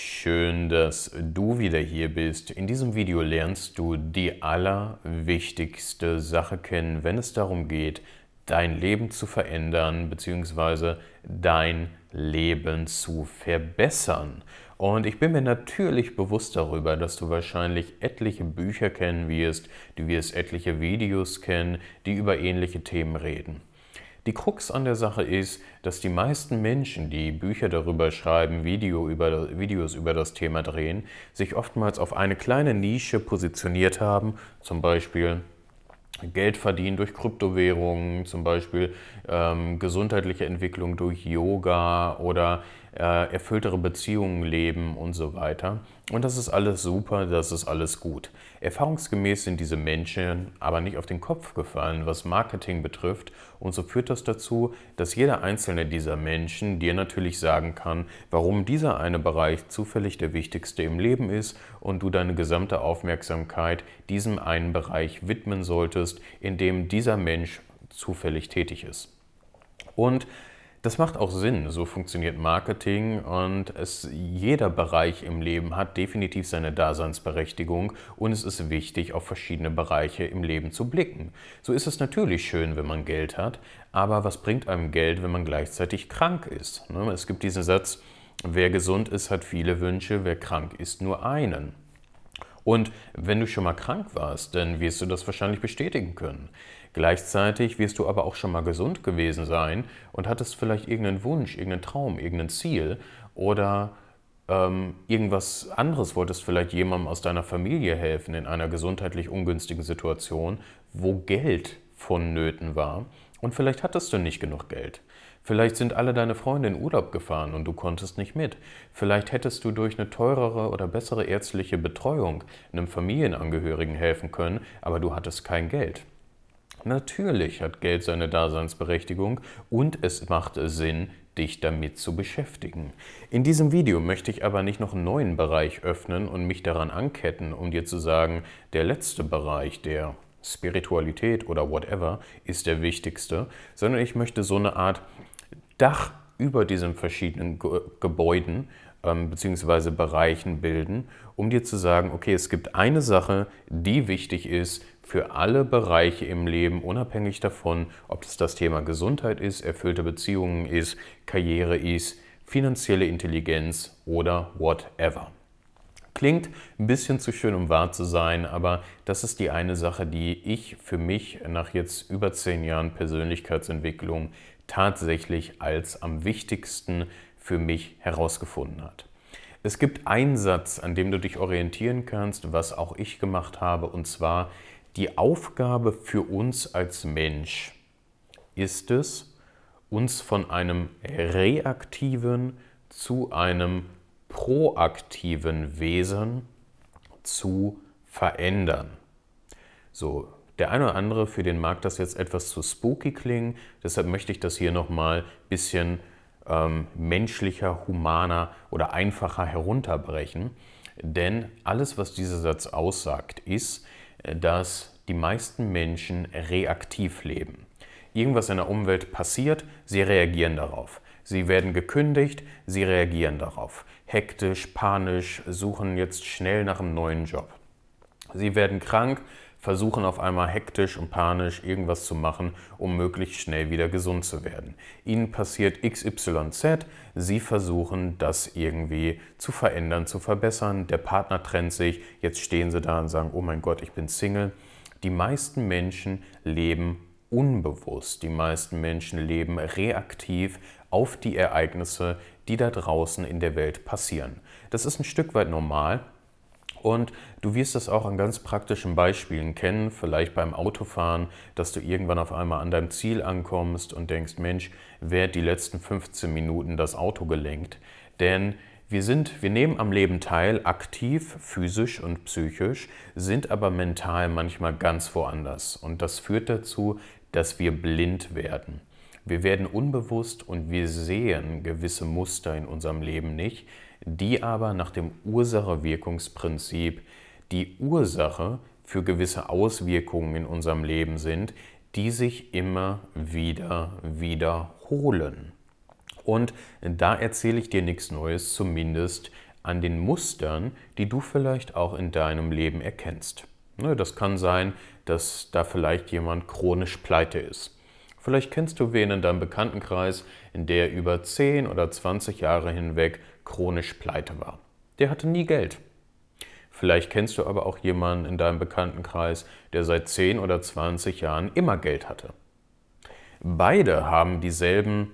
Schön, dass du wieder hier bist. In diesem Video lernst du die allerwichtigste Sache kennen, wenn es darum geht, dein Leben zu verändern bzw. dein Leben zu verbessern. Und ich bin mir natürlich bewusst darüber, dass du wahrscheinlich etliche Bücher kennen wirst, du wirst etliche Videos kennen, die über ähnliche Themen reden. Die Krux an der Sache ist, dass die meisten Menschen, die Bücher darüber schreiben, Video über, Videos über das Thema drehen, sich oftmals auf eine kleine Nische positioniert haben, zum Beispiel Geld verdienen durch Kryptowährungen, zum Beispiel ähm, gesundheitliche Entwicklung durch Yoga oder äh, erfülltere Beziehungen leben und so weiter. Und das ist alles super, das ist alles gut. Erfahrungsgemäß sind diese Menschen aber nicht auf den Kopf gefallen, was Marketing betrifft. Und so führt das dazu, dass jeder einzelne dieser Menschen dir natürlich sagen kann, warum dieser eine Bereich zufällig der wichtigste im Leben ist und du deine gesamte Aufmerksamkeit diesem einen Bereich widmen solltest, in dem dieser Mensch zufällig tätig ist. Und das macht auch Sinn, so funktioniert Marketing und es, jeder Bereich im Leben hat definitiv seine Daseinsberechtigung und es ist wichtig, auf verschiedene Bereiche im Leben zu blicken. So ist es natürlich schön, wenn man Geld hat, aber was bringt einem Geld, wenn man gleichzeitig krank ist? Ne? Es gibt diesen Satz, wer gesund ist, hat viele Wünsche, wer krank ist, nur einen. Und wenn du schon mal krank warst, dann wirst du das wahrscheinlich bestätigen können. Gleichzeitig wirst du aber auch schon mal gesund gewesen sein und hattest vielleicht irgendeinen Wunsch, irgendeinen Traum, irgendein Ziel oder ähm, irgendwas anderes wolltest vielleicht jemandem aus deiner Familie helfen in einer gesundheitlich ungünstigen Situation, wo Geld vonnöten war und vielleicht hattest du nicht genug Geld. Vielleicht sind alle deine Freunde in Urlaub gefahren und du konntest nicht mit. Vielleicht hättest du durch eine teurere oder bessere ärztliche Betreuung einem Familienangehörigen helfen können, aber du hattest kein Geld. Natürlich hat Geld seine Daseinsberechtigung und es macht Sinn, dich damit zu beschäftigen. In diesem Video möchte ich aber nicht noch einen neuen Bereich öffnen und mich daran anketten, um dir zu sagen, der letzte Bereich, der Spiritualität oder whatever, ist der wichtigste, sondern ich möchte so eine Art Dach über diesen verschiedenen Ge Gebäuden ähm, bzw. Bereichen bilden, um dir zu sagen, okay, es gibt eine Sache, die wichtig ist für alle Bereiche im Leben, unabhängig davon, ob es das Thema Gesundheit ist, erfüllte Beziehungen ist, Karriere ist, finanzielle Intelligenz oder whatever. Klingt ein bisschen zu schön, um wahr zu sein, aber das ist die eine Sache, die ich für mich nach jetzt über zehn Jahren Persönlichkeitsentwicklung tatsächlich als am wichtigsten für mich herausgefunden hat. Es gibt einen Satz, an dem du dich orientieren kannst, was auch ich gemacht habe, und zwar, die Aufgabe für uns als Mensch ist es, uns von einem reaktiven zu einem proaktiven Wesen zu verändern. So, der eine oder andere, für den mag das jetzt etwas zu spooky klingen, deshalb möchte ich das hier nochmal ein bisschen ähm, menschlicher, humaner oder einfacher herunterbrechen. Denn alles, was dieser Satz aussagt, ist, dass die meisten Menschen reaktiv leben. Irgendwas in der Umwelt passiert, sie reagieren darauf. Sie werden gekündigt, sie reagieren darauf. Hektisch, panisch, suchen jetzt schnell nach einem neuen Job. Sie werden krank, versuchen auf einmal hektisch und panisch irgendwas zu machen, um möglichst schnell wieder gesund zu werden. Ihnen passiert XYZ, Sie versuchen das irgendwie zu verändern, zu verbessern. Der Partner trennt sich, jetzt stehen Sie da und sagen, oh mein Gott, ich bin Single. Die meisten Menschen leben unbewusst. Die meisten Menschen leben reaktiv auf die Ereignisse, die da draußen in der Welt passieren. Das ist ein Stück weit normal, und du wirst das auch an ganz praktischen Beispielen kennen, vielleicht beim Autofahren, dass du irgendwann auf einmal an deinem Ziel ankommst und denkst, Mensch, wer hat die letzten 15 Minuten das Auto gelenkt? Denn wir sind, wir nehmen am Leben teil, aktiv, physisch und psychisch, sind aber mental manchmal ganz woanders. Und das führt dazu, dass wir blind werden. Wir werden unbewusst und wir sehen gewisse Muster in unserem Leben nicht, die aber nach dem Ursache-Wirkungsprinzip die Ursache für gewisse Auswirkungen in unserem Leben sind, die sich immer wieder wiederholen. Und da erzähle ich dir nichts Neues, zumindest an den Mustern, die du vielleicht auch in deinem Leben erkennst. Ne, das kann sein, dass da vielleicht jemand chronisch pleite ist. Vielleicht kennst du wen in deinem Bekanntenkreis, der über 10 oder 20 Jahre hinweg chronisch pleite war. Der hatte nie Geld. Vielleicht kennst du aber auch jemanden in deinem Bekanntenkreis, der seit 10 oder 20 Jahren immer Geld hatte. Beide haben dieselben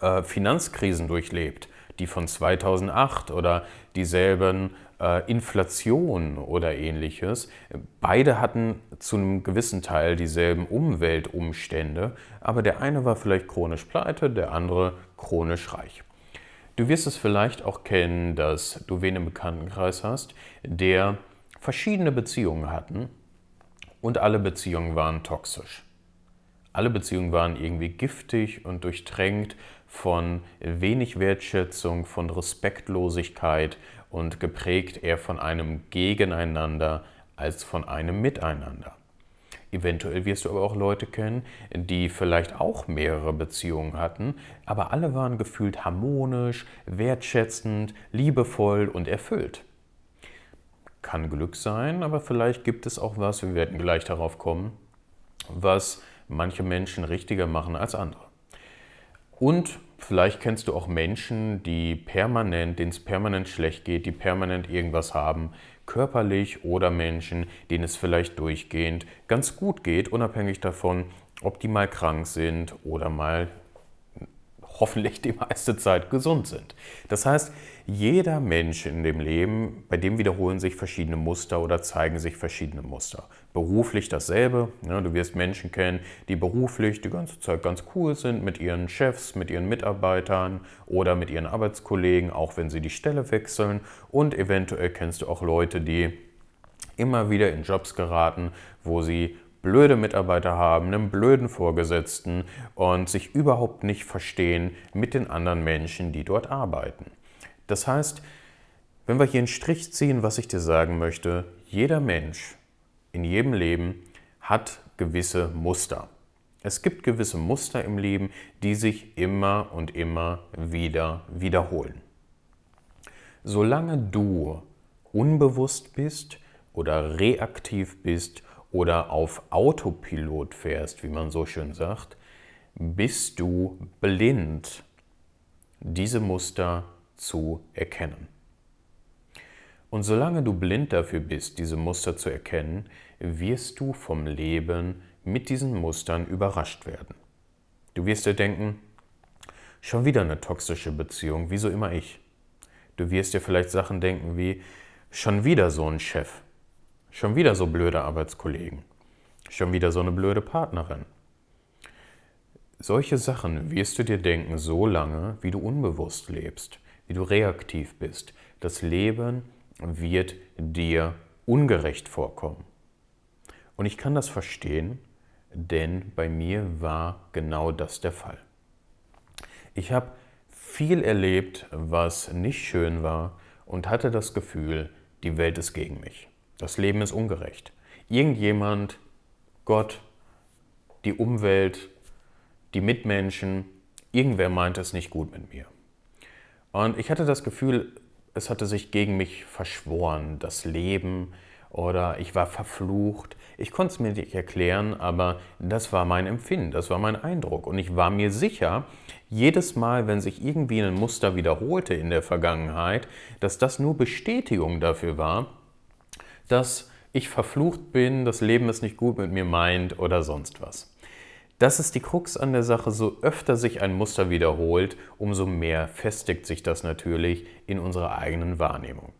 äh, Finanzkrisen durchlebt, die von 2008 oder dieselben äh, Inflation oder ähnliches. Beide hatten zu einem gewissen Teil dieselben Umweltumstände, aber der eine war vielleicht chronisch pleite, der andere chronisch reich. Du wirst es vielleicht auch kennen, dass du wen im Bekanntenkreis hast, der verschiedene Beziehungen hatten und alle Beziehungen waren toxisch. Alle Beziehungen waren irgendwie giftig und durchtränkt von wenig Wertschätzung, von Respektlosigkeit und geprägt eher von einem Gegeneinander als von einem Miteinander. Eventuell wirst du aber auch Leute kennen, die vielleicht auch mehrere Beziehungen hatten, aber alle waren gefühlt harmonisch, wertschätzend, liebevoll und erfüllt. Kann Glück sein, aber vielleicht gibt es auch was, wir werden gleich darauf kommen, was manche Menschen richtiger machen als andere. Und vielleicht kennst du auch Menschen, die permanent, denen es permanent schlecht geht, die permanent irgendwas haben, körperlich oder Menschen, denen es vielleicht durchgehend ganz gut geht, unabhängig davon, ob die mal krank sind oder mal hoffentlich die meiste Zeit gesund sind. Das heißt, jeder Mensch in dem Leben, bei dem wiederholen sich verschiedene Muster oder zeigen sich verschiedene Muster. Beruflich dasselbe. Ne? Du wirst Menschen kennen, die beruflich die ganze Zeit ganz cool sind mit ihren Chefs, mit ihren Mitarbeitern oder mit ihren Arbeitskollegen, auch wenn sie die Stelle wechseln. Und eventuell kennst du auch Leute, die immer wieder in Jobs geraten, wo sie blöde Mitarbeiter haben, einen blöden Vorgesetzten und sich überhaupt nicht verstehen mit den anderen Menschen, die dort arbeiten. Das heißt, wenn wir hier einen Strich ziehen, was ich dir sagen möchte, jeder Mensch in jedem Leben hat gewisse Muster. Es gibt gewisse Muster im Leben, die sich immer und immer wieder wiederholen. Solange du unbewusst bist oder reaktiv bist, oder auf Autopilot fährst, wie man so schön sagt, bist du blind, diese Muster zu erkennen. Und solange du blind dafür bist, diese Muster zu erkennen, wirst du vom Leben mit diesen Mustern überrascht werden. Du wirst dir denken, schon wieder eine toxische Beziehung, wieso immer ich? Du wirst dir vielleicht Sachen denken wie, schon wieder so ein Chef, Schon wieder so blöde Arbeitskollegen. Schon wieder so eine blöde Partnerin. Solche Sachen wirst du dir denken so lange, wie du unbewusst lebst, wie du reaktiv bist. Das Leben wird dir ungerecht vorkommen. Und ich kann das verstehen, denn bei mir war genau das der Fall. Ich habe viel erlebt, was nicht schön war und hatte das Gefühl, die Welt ist gegen mich. Das Leben ist ungerecht. Irgendjemand, Gott, die Umwelt, die Mitmenschen, irgendwer meint es nicht gut mit mir. Und ich hatte das Gefühl, es hatte sich gegen mich verschworen, das Leben oder ich war verflucht. Ich konnte es mir nicht erklären, aber das war mein Empfinden, das war mein Eindruck. Und ich war mir sicher, jedes Mal, wenn sich irgendwie ein Muster wiederholte in der Vergangenheit, dass das nur Bestätigung dafür war, dass ich verflucht bin, das Leben es nicht gut mit mir meint oder sonst was. Das ist die Krux an der Sache, so öfter sich ein Muster wiederholt, umso mehr festigt sich das natürlich in unserer eigenen Wahrnehmung.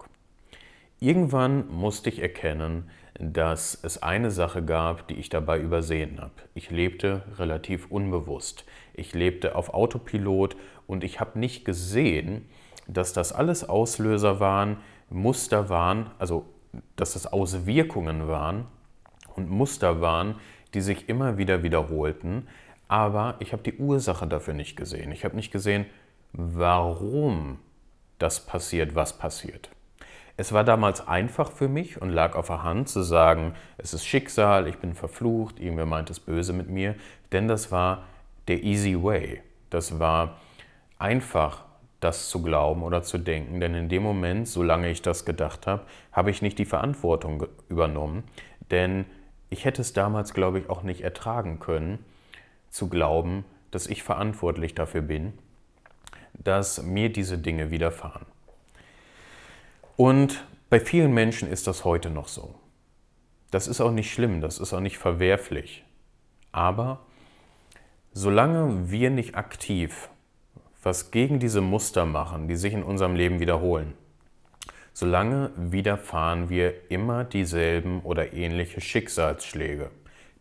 Irgendwann musste ich erkennen, dass es eine Sache gab, die ich dabei übersehen habe. Ich lebte relativ unbewusst. Ich lebte auf Autopilot und ich habe nicht gesehen, dass das alles Auslöser waren, Muster waren, also dass das Auswirkungen waren und Muster waren, die sich immer wieder wiederholten, aber ich habe die Ursache dafür nicht gesehen. Ich habe nicht gesehen, warum das passiert, was passiert. Es war damals einfach für mich und lag auf der Hand zu sagen, es ist Schicksal, ich bin verflucht, irgendwer meint es böse mit mir, denn das war der easy way. Das war einfach das zu glauben oder zu denken, denn in dem Moment, solange ich das gedacht habe, habe ich nicht die Verantwortung übernommen, denn ich hätte es damals, glaube ich, auch nicht ertragen können, zu glauben, dass ich verantwortlich dafür bin, dass mir diese Dinge widerfahren. Und bei vielen Menschen ist das heute noch so. Das ist auch nicht schlimm, das ist auch nicht verwerflich. Aber solange wir nicht aktiv was gegen diese Muster machen, die sich in unserem Leben wiederholen. Solange widerfahren wir immer dieselben oder ähnliche Schicksalsschläge.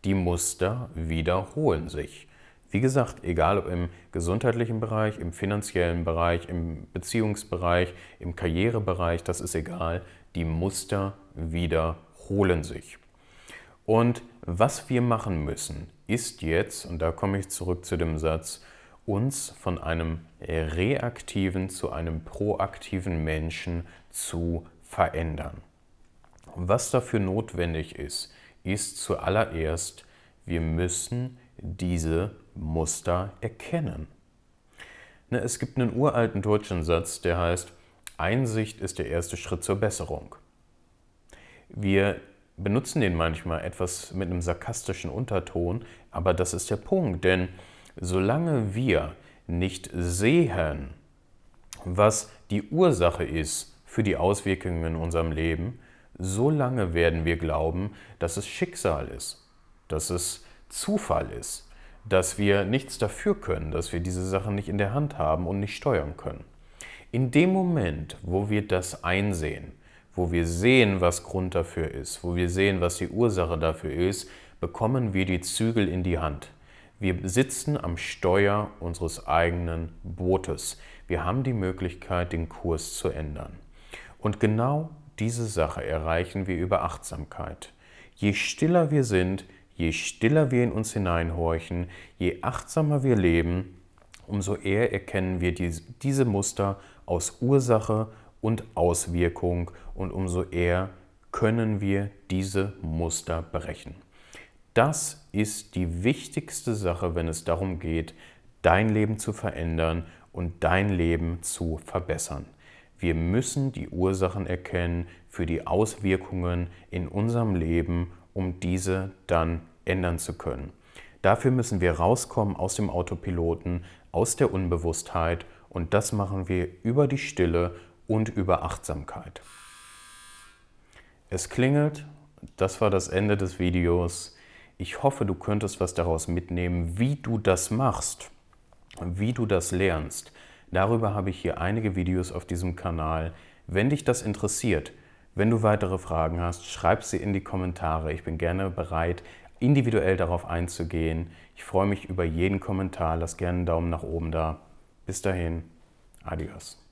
Die Muster wiederholen sich. Wie gesagt, egal ob im gesundheitlichen Bereich, im finanziellen Bereich, im Beziehungsbereich, im Karrierebereich, das ist egal, die Muster wiederholen sich. Und was wir machen müssen, ist jetzt, und da komme ich zurück zu dem Satz, uns von einem reaktiven zu einem proaktiven Menschen zu verändern. Was dafür notwendig ist, ist zuallererst, wir müssen diese Muster erkennen. Ne, es gibt einen uralten deutschen Satz, der heißt, Einsicht ist der erste Schritt zur Besserung. Wir benutzen den manchmal etwas mit einem sarkastischen Unterton, aber das ist der Punkt, denn Solange wir nicht sehen, was die Ursache ist für die Auswirkungen in unserem Leben, solange werden wir glauben, dass es Schicksal ist, dass es Zufall ist, dass wir nichts dafür können, dass wir diese Sachen nicht in der Hand haben und nicht steuern können. In dem Moment, wo wir das einsehen, wo wir sehen, was Grund dafür ist, wo wir sehen, was die Ursache dafür ist, bekommen wir die Zügel in die Hand. Wir sitzen am Steuer unseres eigenen Bootes. Wir haben die Möglichkeit, den Kurs zu ändern. Und genau diese Sache erreichen wir über Achtsamkeit. Je stiller wir sind, je stiller wir in uns hineinhorchen, je achtsamer wir leben, umso eher erkennen wir diese Muster aus Ursache und Auswirkung und umso eher können wir diese Muster berechnen. Das ist die wichtigste Sache, wenn es darum geht, dein Leben zu verändern und dein Leben zu verbessern. Wir müssen die Ursachen erkennen für die Auswirkungen in unserem Leben, um diese dann ändern zu können. Dafür müssen wir rauskommen aus dem Autopiloten, aus der Unbewusstheit und das machen wir über die Stille und über Achtsamkeit. Es klingelt, das war das Ende des Videos. Ich hoffe, du könntest was daraus mitnehmen, wie du das machst, wie du das lernst. Darüber habe ich hier einige Videos auf diesem Kanal. Wenn dich das interessiert, wenn du weitere Fragen hast, schreib sie in die Kommentare. Ich bin gerne bereit, individuell darauf einzugehen. Ich freue mich über jeden Kommentar. Lass gerne einen Daumen nach oben da. Bis dahin, adios.